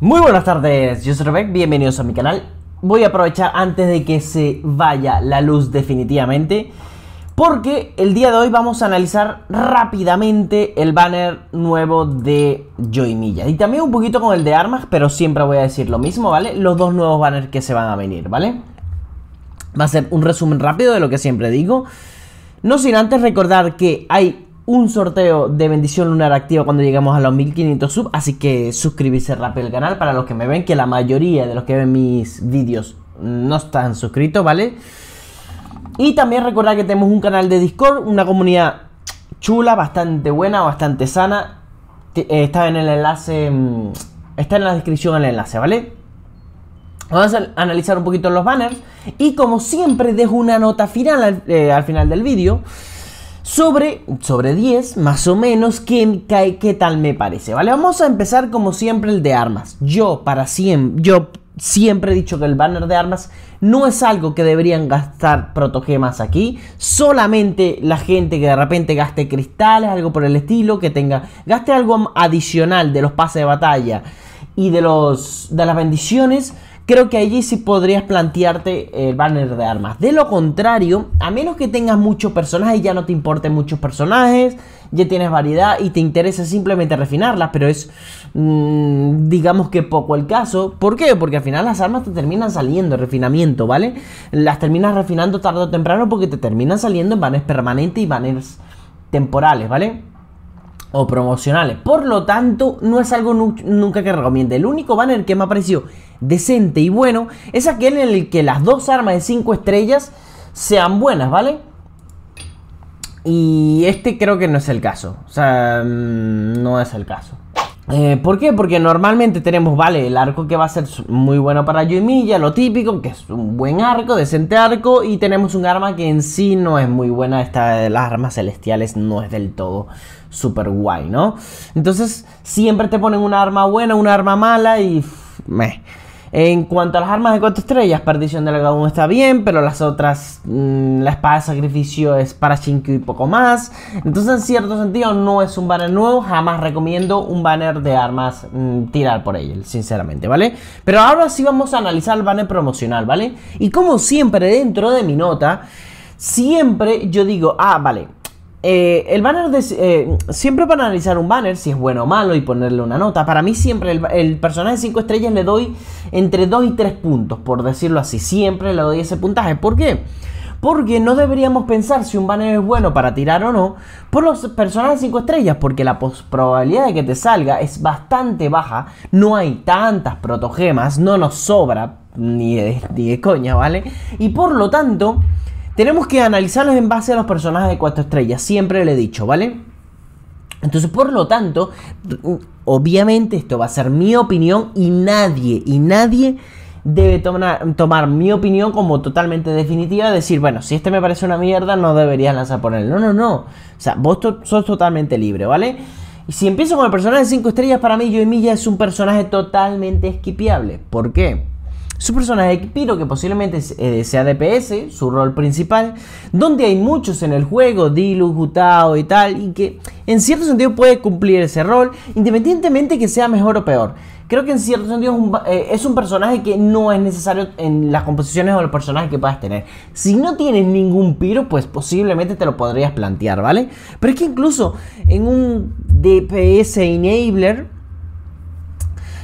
Muy buenas tardes, yo soy Rebecca, bienvenidos a mi canal. Voy a aprovechar antes de que se vaya la luz definitivamente, porque el día de hoy vamos a analizar rápidamente el banner nuevo de Joinilla. Y también un poquito con el de armas, pero siempre voy a decir lo mismo, ¿vale? Los dos nuevos banners que se van a venir, ¿vale? Va a ser un resumen rápido de lo que siempre digo. No sin antes recordar que hay un sorteo de bendición lunar activa cuando llegamos a los 1500 sub. Así que suscribirse rápido al canal para los que me ven, que la mayoría de los que ven mis vídeos no están suscritos, ¿vale? Y también recordar que tenemos un canal de Discord, una comunidad chula, bastante buena, bastante sana. Eh, está en el enlace, mm, está en la descripción el enlace, ¿vale? Vamos a analizar un poquito los banners y como siempre dejo una nota final al eh, final del vídeo sobre, sobre 10, más o menos, qué, tal me parece, ¿vale? Vamos a empezar como siempre el de armas. Yo, para siempre, yo siempre he dicho que el banner de armas no es algo que deberían gastar protogemas aquí. Solamente la gente que de repente gaste cristales, algo por el estilo, que tenga, gaste algo adicional de los pases de batalla y de, los, de las bendiciones creo que allí sí podrías plantearte el banner de armas. De lo contrario, a menos que tengas muchos personajes, y ya no te importen muchos personajes, ya tienes variedad y te interesa simplemente refinarlas, pero es mm, digamos que poco el caso. ¿Por qué? Porque al final las armas te terminan saliendo, refinamiento, ¿vale? Las terminas refinando tarde o temprano porque te terminan saliendo en banners permanentes y banners temporales, ¿vale? o promocionales. Por lo tanto, no es algo nunca que recomiende. El único banner que me ha parecido decente y bueno es aquel en el que las dos armas de 5 estrellas sean buenas, ¿vale? Y este creo que no es el caso. O sea, mm, no es el caso. Eh, ¿Por qué? Porque normalmente tenemos, vale, el arco que va a ser muy bueno para Milla, lo típico, que es un buen arco, decente arco, y tenemos un arma que en sí no es muy buena, esta, de las armas celestiales no es del todo súper guay, ¿no? Entonces siempre te ponen un arma buena, una arma mala y... Meh. En cuanto a las armas de cuatro estrellas, Perdición del Dragón está bien, pero las otras, mm, la espada de sacrificio es para Shinkyu y poco más. Entonces, en cierto sentido, no es un banner nuevo. Jamás recomiendo un banner de armas mm, tirar por él, sinceramente, ¿vale? Pero ahora sí vamos a analizar el banner promocional, ¿vale? Y como siempre, dentro de mi nota, siempre yo digo, ah, vale, eh, el banner de, eh, siempre para analizar un banner, si es bueno o malo y ponerle una nota, para mí siempre el, personaje de 5 estrellas le doy entre 2 y 3 puntos, por decirlo así, siempre le doy ese puntaje. ¿Por qué? Porque no deberíamos pensar si un banner es bueno para tirar o no por los personajes 5 estrellas, porque la probabilidad de que te salga es bastante baja, no hay tantas protogemas, no nos sobra ni ni de coña, ¿vale? Y por lo tanto, tenemos que analizarlos en base a los personajes de cuatro estrellas, siempre le he dicho, ¿vale? Entonces, por lo tanto, obviamente esto va a ser mi opinión y nadie, y nadie debe tomar, tomar mi opinión como totalmente definitiva, decir, bueno, si este me parece una mierda, no deberías lanzar por él. No, no, no. O sea, vos sos totalmente libre, ¿vale? Y si empiezo con el personaje de 5 estrellas, para mí Milla es un personaje totalmente esquipiable. ¿Por qué? Su personaje Piro, que posiblemente eh, sea DPS, su rol principal, donde hay muchos en el juego, Dilu, Jutao y tal, y que en cierto sentido puede cumplir ese rol, independientemente que sea mejor o peor. Creo que en cierto sentido eh, es un, personaje que no es necesario en las composiciones o los personajes que puedas tener. Si no tienes ningún Piro, pues posiblemente te lo podrías plantear, ¿vale? Pero es que incluso en un DPS Enabler,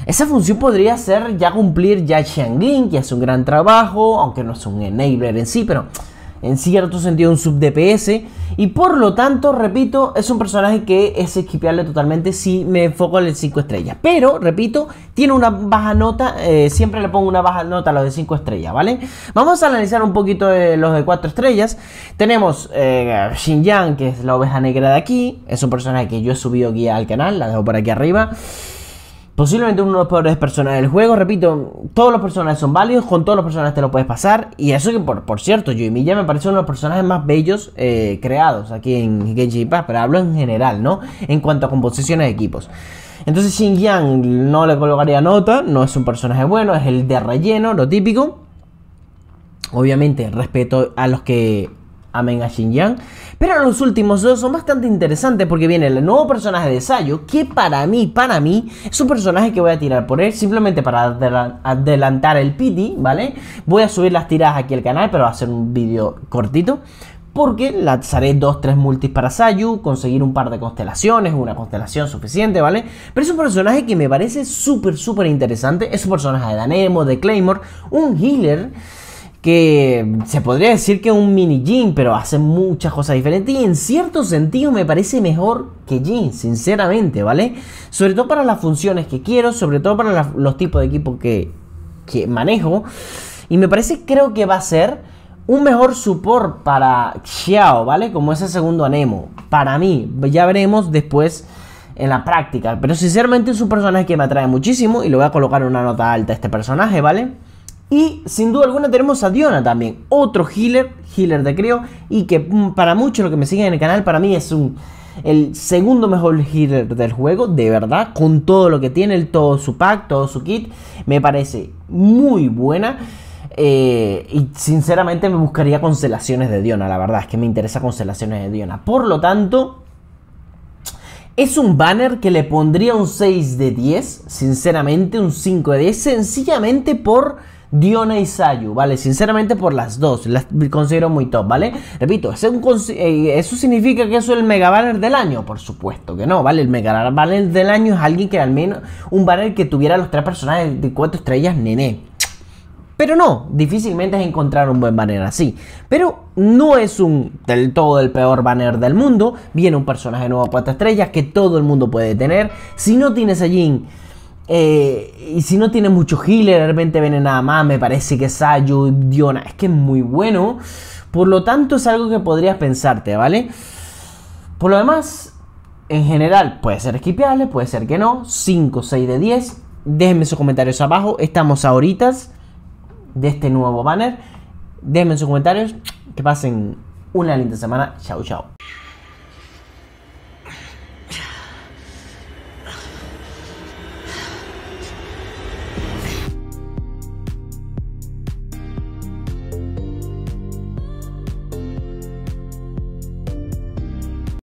esa función podría ser ya cumplir ya Xiangling, que hace un gran trabajo, aunque no es un enabler en sí, pero en cierto sentido un sub DPS. Y por lo tanto, repito, es un personaje que es esquipeable totalmente si me enfoco en el 5 estrellas. Pero, repito, tiene una baja nota, eh, siempre le pongo una baja nota a los de 5 estrellas, ¿vale? Vamos a analizar un poquito eh, los de 4 estrellas. Tenemos eh, Xinjiang, que es la oveja negra de aquí. Es un personaje que yo he subido guía al canal, la dejo por aquí arriba. Posiblemente uno de los peores personajes del juego, repito, todos los personajes son válidos, con todos los personajes te lo puedes pasar. Y eso que, por, por cierto, Yuimiya ya me parece uno de los personajes más bellos eh, creados aquí en Genshin Impact, pero hablo en general, ¿no? En cuanto a composiciones de equipos. Entonces Xinjiang Yang no le colocaría nota, no es un personaje bueno, es el de relleno, lo típico. Obviamente respeto a los que Amen a Xinjiang. Pero los últimos dos son bastante interesantes porque viene el nuevo personaje de Sayu que para mí, para mí, es un personaje que voy a tirar por él simplemente para adelantar el pity, ¿vale? Voy a subir las tiradas aquí al canal, pero va a ser un vídeo cortito. Porque lanzaré dos, tres multis para Sayu, conseguir un par de constelaciones, una constelación suficiente, ¿vale? Pero es un personaje que me parece súper, súper interesante. Es un personaje de Danemo, de Claymore, un healer que se podría decir que es un mini jean, pero hace muchas cosas diferentes y en cierto sentido me parece mejor que Jin sinceramente, ¿vale? Sobre todo para las funciones que quiero, sobre todo para los tipos de equipo que, manejo y me parece, creo que va a ser un mejor support para Xiao, ¿vale? Como ese segundo anemo, para mí, ya veremos después en la práctica, pero sinceramente es un personaje que me atrae muchísimo y lo voy a colocar una nota alta a este personaje, ¿vale? vale y sin duda alguna tenemos a Diona también, otro healer, healer de creo, y que mm, para muchos los que me siguen en el canal, para mí es un, el segundo mejor healer del juego, de verdad, con todo lo que tiene, todo su pack, todo su kit, me parece muy buena. Eh, y sinceramente me buscaría constelaciones de Diona, la verdad es que me interesa constelaciones de Diona. Por lo tanto, es un banner que le pondría un 6 de 10, sinceramente un 5 de 10, sencillamente por Diona y Sayu, ¿vale? Sinceramente por las dos, las considero muy top, ¿vale? Repito, eh, ¿eso significa que eso es el mega banner del año? Por supuesto que no, ¿vale? El mega banner del año es alguien que al menos, un banner que tuviera los tres personajes de cuatro estrellas, nené. Pero no, difícilmente es encontrar un buen banner así. Pero no es un del todo el peor banner del mundo. Viene un personaje nuevo a cuatro estrellas que todo el mundo puede tener. Si no tienes a Jin, eh, y si no tiene mucho healer, realmente viene nada más. Me parece que Sayu, Diona, es que es muy bueno. Por lo tanto, es algo que podrías pensarte, ¿vale? Por lo demás, en general, puede ser esquipeable, puede ser que no. 5, 6 de 10. Déjenme sus comentarios abajo. Estamos ahoritas de este nuevo banner. Déjenme sus comentarios. Que pasen una linda semana. Chao, chao.